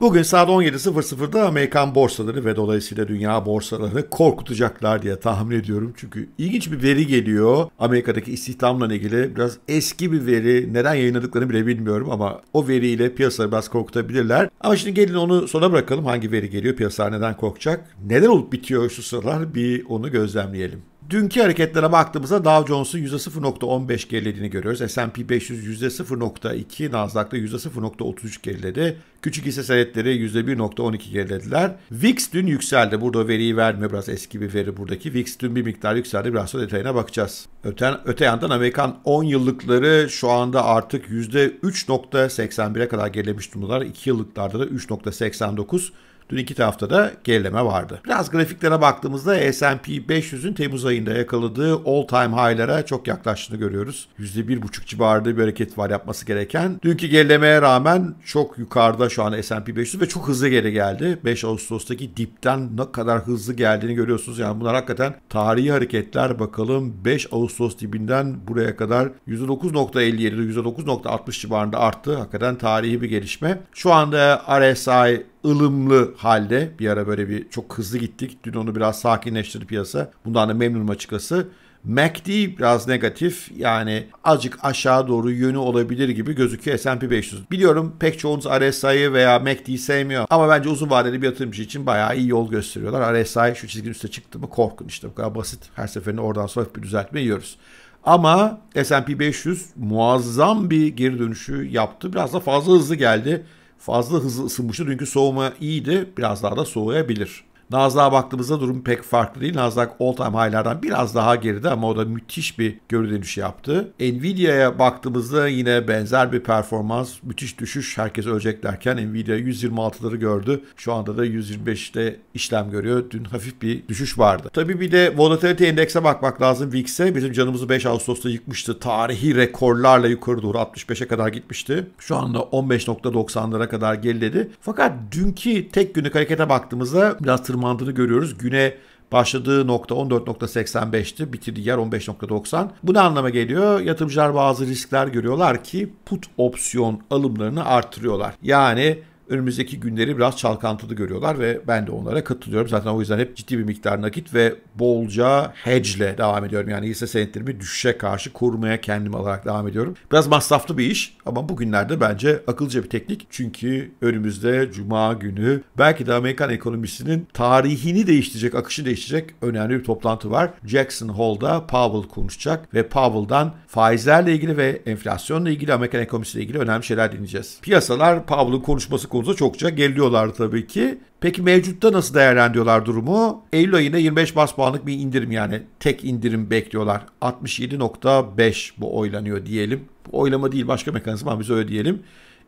Bugün saat 17.00'da Amerikan borsaları ve dolayısıyla dünya borsalarını korkutacaklar diye tahmin ediyorum. Çünkü ilginç bir veri geliyor. Amerika'daki istihdamla ilgili biraz eski bir veri. Neden yayınladıklarını bile bilmiyorum ama o veriyle piyasaları biraz korkutabilirler. Ama şimdi gelin onu sona bırakalım. Hangi veri geliyor? Piyasalar neden korkacak? Neler olup bitiyor şu sıralar? Bir onu gözlemleyelim. Dünkü hareketlere baktığımızda Dow Jones'un %0.15 gerilediğini görüyoruz. S&P 500 %0.2, Nasdaq'ta %0.33 geriledi. Küçük hisse senetleri %1.12 gerilediler. VIX dün yükseldi. Burada veriyi vermiyor. Biraz eski bir veri buradaki. VIX dün bir miktar yükseldi. Biraz sonra detayına bakacağız. Öte, öte yandan Amerikan 10 yıllıkları şu anda artık %3.81'e kadar gerilemiş durumdalar. 2 yıllıklarda da 3.89. Dün iki tarafta da gerileme vardı. Biraz grafiklere baktığımızda S&P 500'ün Temmuz ayında yakaladığı all time high'lara çok yaklaştığını görüyoruz. %1,5 civarında bir hareket var yapması gereken. Dünkü gerilemeye rağmen çok yukarıda şu an S&P 500 ve çok hızlı geri geldi. 5 Ağustos'taki dipten ne kadar hızlı geldiğini görüyorsunuz. Yani bunlar hakikaten tarihi hareketler. Bakalım 5 Ağustos dibinden buraya kadar %9.57, %9.60 civarında arttı. Hakikaten tarihi bir gelişme. Şu anda RSI ılımlı halde. Bir ara böyle bir çok hızlı gittik. Dün onu biraz sakinleştirdi piyasa. Bundan da memnunum açıkçası. MACD biraz negatif yani azıcık aşağı doğru yönü olabilir gibi gözüküyor S&P 500. Biliyorum pek çoğunuz RSI'yi veya MACD'yi sevmiyor ama bence uzun vadeli bir yatırımcı için bayağı iyi yol gösteriyorlar. RSI şu çizginin üstüne çıktı mı korkun işte bu kadar basit. Her seferinde oradan sonra bir düzeltme yiyoruz. Ama S&P 500 muazzam bir geri dönüşü yaptı. Biraz da fazla hızlı geldi fazla hızlı ısınmıştı. Dünkü soğuma iyiydi. Biraz daha da soğuyabilir. Nasdaq'a baktığımızda durum pek farklı değil. Nasdaq all time high'lardan biraz daha geride ama o da müthiş bir geri dönüş yaptı. Nvidia'ya baktığımızda yine benzer bir performans. Müthiş düşüş. Herkes ölecek derken Nvidia 126'ları gördü. Şu anda da 125'te işlem görüyor. Dün hafif bir düşüş vardı. Tabii bir de volatility endekse bakmak lazım. VIX'e bizim canımızı 5 Ağustos'ta yıkmıştı. Tarihi rekorlarla yukarı doğru 65'e kadar gitmişti. Şu anda 15.90'lara kadar geriledi. Fakat dünkü tek günlük harekete baktığımızda biraz tırmanmıştı tırmandığını görüyoruz. Güne Başladığı nokta 14.85'ti, bitirdiği yer 15.90. Bu ne anlama geliyor? Yatırımcılar bazı riskler görüyorlar ki put opsiyon alımlarını artırıyorlar. Yani önümüzdeki günleri biraz çalkantılı görüyorlar ve ben de onlara katılıyorum. Zaten o yüzden hep ciddi bir miktar nakit ve bolca hedge'le devam ediyorum. Yani hisse senetlerimi düşüşe karşı korumaya kendim alarak devam ediyorum. Biraz masraflı bir iş ama bugünlerde bence akılcı bir teknik. Çünkü önümüzde cuma günü belki de Amerikan ekonomisinin tarihini değiştirecek, akışı değiştirecek önemli bir toplantı var. Jackson Hole'da Powell konuşacak ve Powell'dan faizlerle ilgili ve enflasyonla ilgili Amerikan ekonomisiyle ilgili önemli şeyler dinleyeceğiz. Piyasalar Powell'ın konuşması konusunda konumuza çokça geliyorlar tabii ki. Peki mevcutta nasıl değerlendiriyorlar durumu? Eylül ayına 25 bas puanlık bir indirim yani tek indirim bekliyorlar. 67.5 bu oylanıyor diyelim. Bu oylama değil başka mekanizma biz öyle diyelim.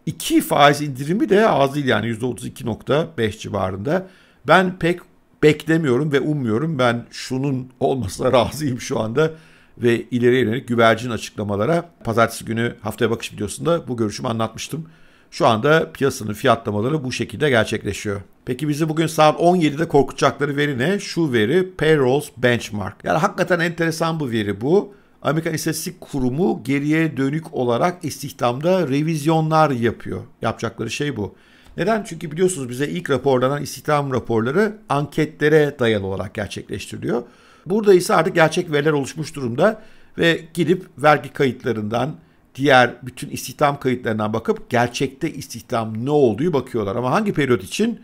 2 faiz indirimi de az değil yani %32.5 civarında. Ben pek beklemiyorum ve ummuyorum. Ben şunun olmasına razıyım şu anda ve ileriye yönelik güvercin açıklamalara. Pazartesi günü haftaya bakış videosunda bu görüşümü anlatmıştım. Şu anda piyasanın fiyatlamaları bu şekilde gerçekleşiyor. Peki bizi bugün saat 17'de korkutacakları veri ne? Şu veri Payrolls Benchmark. Yani hakikaten enteresan bu veri bu. Amerikan İstatistik Kurumu geriye dönük olarak istihdamda revizyonlar yapıyor. Yapacakları şey bu. Neden? Çünkü biliyorsunuz bize ilk raporlanan istihdam raporları anketlere dayalı olarak gerçekleştiriliyor. Burada ise artık gerçek veriler oluşmuş durumda ve gidip vergi kayıtlarından, diğer bütün istihdam kayıtlarından bakıp gerçekte istihdam ne olduğu bakıyorlar. Ama hangi periyot için?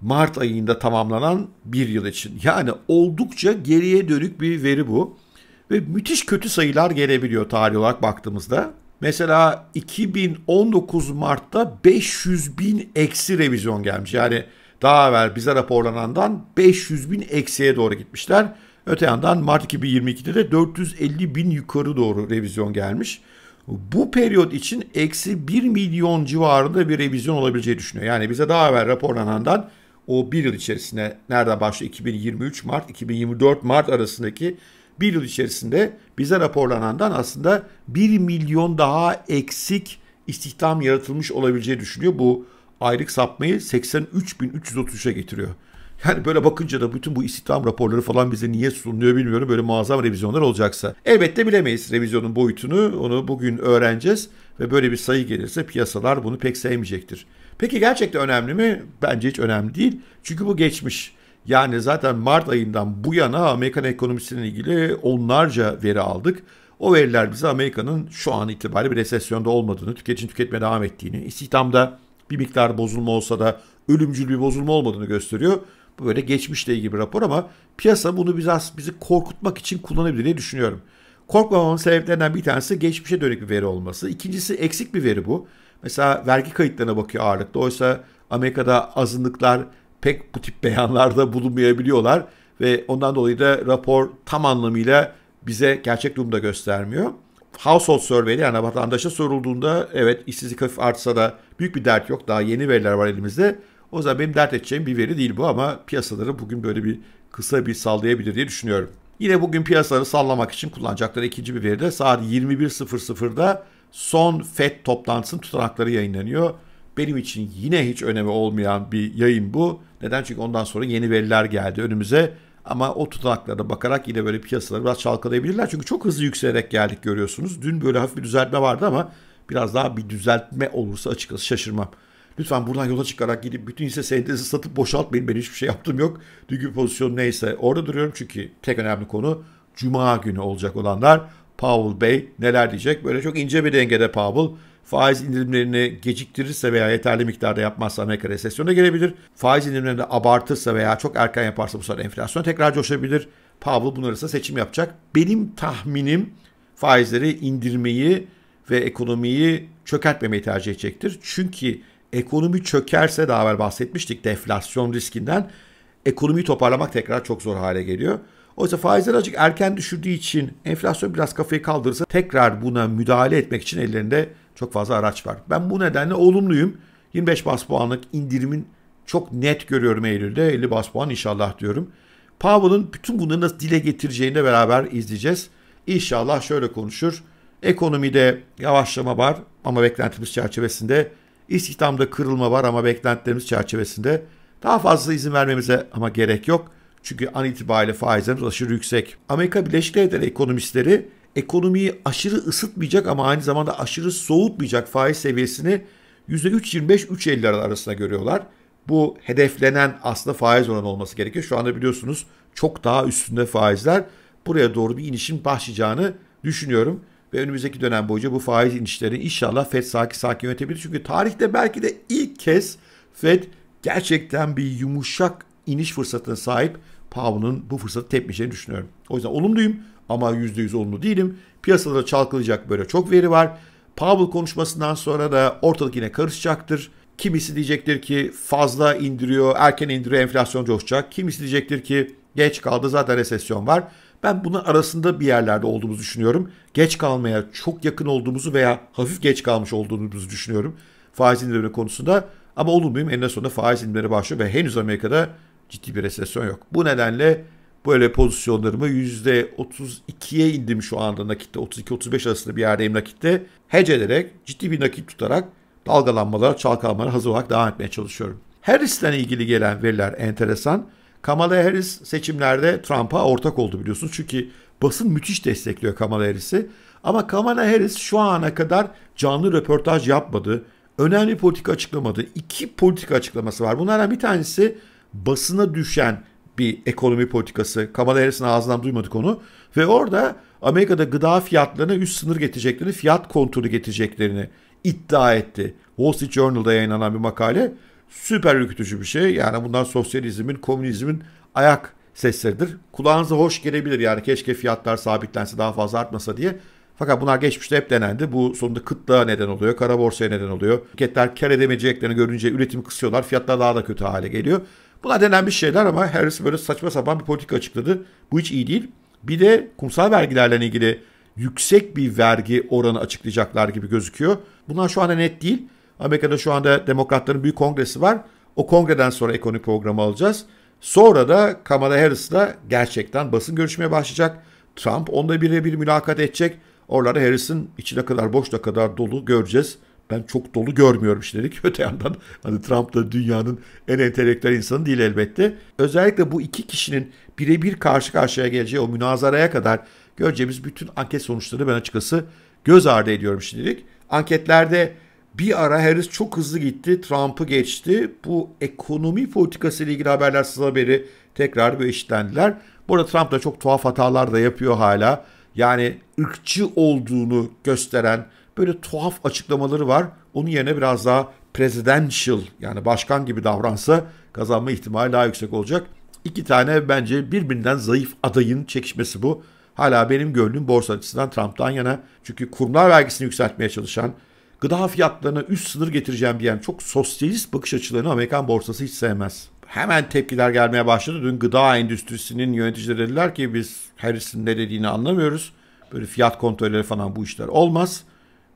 Mart ayında tamamlanan bir yıl için. Yani oldukça geriye dönük bir veri bu. Ve müthiş kötü sayılar gelebiliyor tarih olarak baktığımızda. Mesela 2019 Mart'ta 500 bin eksi revizyon gelmiş. Yani daha evvel bize raporlanandan 500 bin eksiye doğru gitmişler. Öte yandan Mart 2022'de de 450 bin yukarı doğru revizyon gelmiş bu periyot için eksi 1 milyon civarında bir revizyon olabileceği düşünüyor. Yani bize daha evvel raporlanandan o bir yıl içerisinde nereden başlıyor? 2023 Mart, 2024 Mart arasındaki bir yıl içerisinde bize raporlanandan aslında 1 milyon daha eksik istihdam yaratılmış olabileceği düşünüyor. Bu aylık sapmayı 83.333'e getiriyor. Yani böyle bakınca da bütün bu istihdam raporları falan bize niye sunuluyor bilmiyorum. Böyle muazzam revizyonlar olacaksa. Elbette bilemeyiz revizyonun boyutunu. Onu bugün öğreneceğiz ve böyle bir sayı gelirse piyasalar bunu pek sevmeyecektir. Peki gerçekten önemli mi? Bence hiç önemli değil. Çünkü bu geçmiş. Yani zaten Mart ayından bu yana Amerikan ekonomisine ilgili onlarca veri aldık. O veriler bize Amerika'nın şu an itibariyle bir resesyonda olmadığını, tüketici tüketme devam ettiğini, istihdamda bir miktar bozulma olsa da ölümcül bir bozulma olmadığını gösteriyor böyle geçmişle ilgili bir rapor ama piyasa bunu biraz bizi korkutmak için kullanabilir diye düşünüyorum. Korkmamamın sebeplerinden bir tanesi geçmişe dönük bir veri olması. İkincisi eksik bir veri bu. Mesela vergi kayıtlarına bakıyor ağırlıkta. Oysa Amerika'da azınlıklar pek bu tip beyanlarda bulunmayabiliyorlar ve ondan dolayı da rapor tam anlamıyla bize gerçek durumda göstermiyor. Household Survey'de yani vatandaşa sorulduğunda evet işsizlik hafif artsa da büyük bir dert yok. Daha yeni veriler var elimizde. O zaman benim dert edeceğim bir veri değil bu ama piyasaları bugün böyle bir kısa bir sallayabilir diye düşünüyorum. Yine bugün piyasaları sallamak için kullanacakları ikinci bir veri de saat 21.00'da son FED toplantısının tutanakları yayınlanıyor. Benim için yine hiç önemi olmayan bir yayın bu. Neden? Çünkü ondan sonra yeni veriler geldi önümüze. Ama o tutanaklara bakarak yine böyle piyasaları biraz çalkalayabilirler. Çünkü çok hızlı yükselerek geldik görüyorsunuz. Dün böyle hafif bir düzeltme vardı ama biraz daha bir düzeltme olursa açıkçası şaşırmam. Lütfen buradan yola çıkarak gidip bütün hisse senedinizi satıp boşaltmayın. Ben hiçbir şey yaptım yok. Dünkü pozisyon neyse orada duruyorum. Çünkü tek önemli konu Cuma günü olacak olanlar. Powell Bey neler diyecek? Böyle çok ince bir dengede Powell. Faiz indirimlerini geciktirirse veya yeterli miktarda yapmazsa Amerika resesyona girebilir. Faiz indirimlerini abartırsa veya çok erken yaparsa bu sefer enflasyon tekrar coşabilir. Powell bunlar arasında seçim yapacak. Benim tahminim faizleri indirmeyi ve ekonomiyi çökertmemeyi tercih edecektir. Çünkü ekonomi çökerse daha evvel bahsetmiştik deflasyon riskinden ekonomiyi toparlamak tekrar çok zor hale geliyor. Oysa faizler azıcık erken düşürdüğü için enflasyon biraz kafayı kaldırırsa tekrar buna müdahale etmek için ellerinde çok fazla araç var. Ben bu nedenle olumluyum. 25 bas puanlık indirimin çok net görüyorum Eylül'de 50 bas puan inşallah diyorum. Powell'ın bütün bunları nasıl dile getireceğini de beraber izleyeceğiz. İnşallah şöyle konuşur. Ekonomide yavaşlama var ama beklentimiz çerçevesinde İstihdamda kırılma var ama beklentilerimiz çerçevesinde daha fazla izin vermemize ama gerek yok. Çünkü an itibariyle faizlerimiz aşırı yüksek. Amerika Birleşik Devletleri ekonomistleri ekonomiyi aşırı ısıtmayacak ama aynı zamanda aşırı soğutmayacak faiz seviyesini %3.25-3.50 arasında görüyorlar. Bu hedeflenen aslında faiz oranı olması gerekiyor. Şu anda biliyorsunuz çok daha üstünde faizler. Buraya doğru bir inişin başlayacağını düşünüyorum. Ve önümüzdeki dönem boyunca bu faiz inişleri inşallah FED sakin sakin yönetebilir. Çünkü tarihte belki de ilk kez FED gerçekten bir yumuşak iniş fırsatına sahip Powell'ın bu fırsatı tepmeyeceğini düşünüyorum. O yüzden olumluyum ama %100 olumlu değilim. Piyasalara çalkılacak böyle çok veri var. Powell konuşmasından sonra da ortalık yine karışacaktır. Kimisi diyecektir ki fazla indiriyor, erken indiriyor, enflasyon coşacak. Kimisi diyecektir ki geç kaldı zaten resesyon var. Ben bunun arasında bir yerlerde olduğumuzu düşünüyorum. Geç kalmaya çok yakın olduğumuzu veya hafif geç kalmış olduğumuzu düşünüyorum faiz indirimleri konusunda. Ama olumluyum en sonunda faiz indirimleri başlıyor ve henüz Amerika'da ciddi bir resesyon yok. Bu nedenle böyle pozisyonlarımı %32'ye indim şu anda nakitte. 32-35 arasında bir yerdeyim nakitte. Hece ederek ciddi bir nakit tutarak dalgalanmalara, çalkalanmalara hazır olarak devam etmeye çalışıyorum. Harris'ten ilgili gelen veriler enteresan. Kamala Harris seçimlerde Trump'a ortak oldu biliyorsunuz. Çünkü basın müthiş destekliyor Kamala Harris'i. Ama Kamala Harris şu ana kadar canlı röportaj yapmadı. Önemli politik açıklamadı. İki politik açıklaması var. Bunlardan bir tanesi basına düşen bir ekonomi politikası. Kamala Harris'in ağzından duymadık onu. Ve orada Amerika'da gıda fiyatlarına üst sınır getireceklerini, fiyat kontrolü getireceklerini iddia etti. Wall Street Journal'da yayınlanan bir makale süper ürkütücü bir şey. Yani bunlar sosyalizmin, komünizmin ayak sesleridir. Kulağınıza hoş gelebilir yani keşke fiyatlar sabitlense daha fazla artmasa diye. Fakat bunlar geçmişte hep denendi. Bu sonunda kıtlığa neden oluyor, kara borsaya neden oluyor. Şirketler kar edemeyeceklerini görünce üretim kısıyorlar, fiyatlar daha da kötü hale geliyor. Buna denenmiş şeyler ama Harris böyle saçma sapan bir politika açıkladı. Bu hiç iyi değil. Bir de kumsal vergilerle ilgili yüksek bir vergi oranı açıklayacaklar gibi gözüküyor. Bunlar şu anda net değil. Amerika'da şu anda demokratların büyük kongresi var. O kongreden sonra ekonomik programı alacağız. Sonra da Kamala Harris'la gerçekten basın görüşmeye başlayacak. Trump onda birebir mülakat edecek. Oralarda Harris'in içine kadar boş ne kadar dolu göreceğiz. Ben çok dolu görmüyorum işte dedik. Öte yandan hani Trump da dünyanın en entelektüel insanı değil elbette. Özellikle bu iki kişinin birebir karşı karşıya geleceği o münazaraya kadar göreceğimiz bütün anket sonuçları ben açıkçası göz ardı ediyorum şimdilik. Anketlerde bir ara Harris çok hızlı gitti. Trump'ı geçti. Bu ekonomi politikası ile ilgili haberler size beri tekrar bir eşitlendiler. Bu arada Trump da çok tuhaf hatalar da yapıyor hala. Yani ırkçı olduğunu gösteren böyle tuhaf açıklamaları var. Onun yerine biraz daha presidential yani başkan gibi davransa kazanma ihtimali daha yüksek olacak. İki tane bence birbirinden zayıf adayın çekişmesi bu. Hala benim gönlüm borsa açısından Trump'tan yana. Çünkü kurumlar vergisini yükseltmeye çalışan gıda fiyatlarına üst sınır getireceğim diyen çok sosyalist bakış açılarını Amerikan borsası hiç sevmez. Hemen tepkiler gelmeye başladı. Dün gıda endüstrisinin yöneticileri dediler ki biz Harris'in ne dediğini anlamıyoruz. Böyle fiyat kontrolleri falan bu işler olmaz.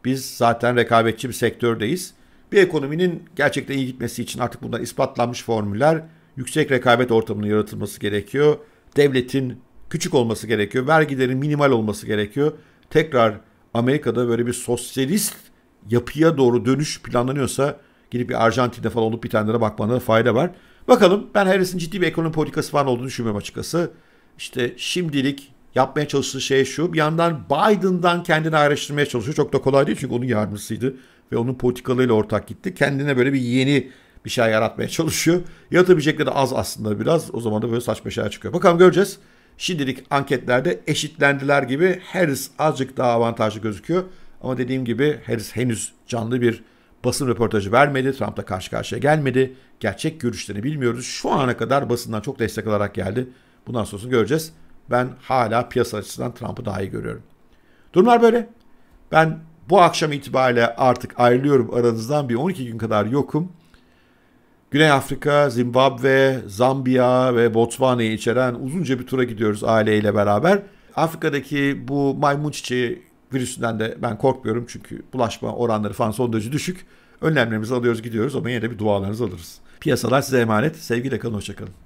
Biz zaten rekabetçi bir sektördeyiz. Bir ekonominin gerçekten iyi gitmesi için artık bundan ispatlanmış formüller yüksek rekabet ortamının yaratılması gerekiyor. Devletin küçük olması gerekiyor. Vergilerin minimal olması gerekiyor. Tekrar Amerika'da böyle bir sosyalist yapıya doğru dönüş planlanıyorsa gidip bir Arjantin'de falan olup bitenlere tane bakmana fayda var. Bakalım ben Harris'in ciddi bir ekonomi politikası falan olduğunu düşünmüyorum açıkçası. İşte şimdilik yapmaya çalıştığı şey şu. Bir yandan Biden'dan kendini ayrıştırmaya çalışıyor. Çok da kolay değil çünkü onun yardımcısıydı ve onun politikalarıyla ortak gitti. Kendine böyle bir yeni bir şey yaratmaya çalışıyor. Yaratabilecekleri az aslında biraz. O zaman da böyle saçma şeyler çıkıyor. Bakalım göreceğiz. Şimdilik anketlerde eşitlendiler gibi Harris azıcık daha avantajlı gözüküyor. Ama dediğim gibi henüz, henüz canlı bir basın röportajı vermedi. Trump'la karşı karşıya gelmedi. Gerçek görüşlerini bilmiyoruz. Şu ana kadar basından çok destek alarak geldi. Bundan sonrasını göreceğiz. Ben hala piyasa açısından Trump'ı daha iyi görüyorum. Durumlar böyle. Ben bu akşam itibariyle artık ayrılıyorum aranızdan bir 12 gün kadar yokum. Güney Afrika, Zimbabwe, Zambiya ve Botswana'yı içeren uzunca bir tura gidiyoruz aileyle beraber. Afrika'daki bu maymun çiçeği virüsünden de ben korkmuyorum çünkü bulaşma oranları falan son derece düşük. Önlemlerimizi alıyoruz gidiyoruz ama yine de bir dualarınızı alırız. Piyasalar size emanet. Sevgiyle kalın, hoşçakalın.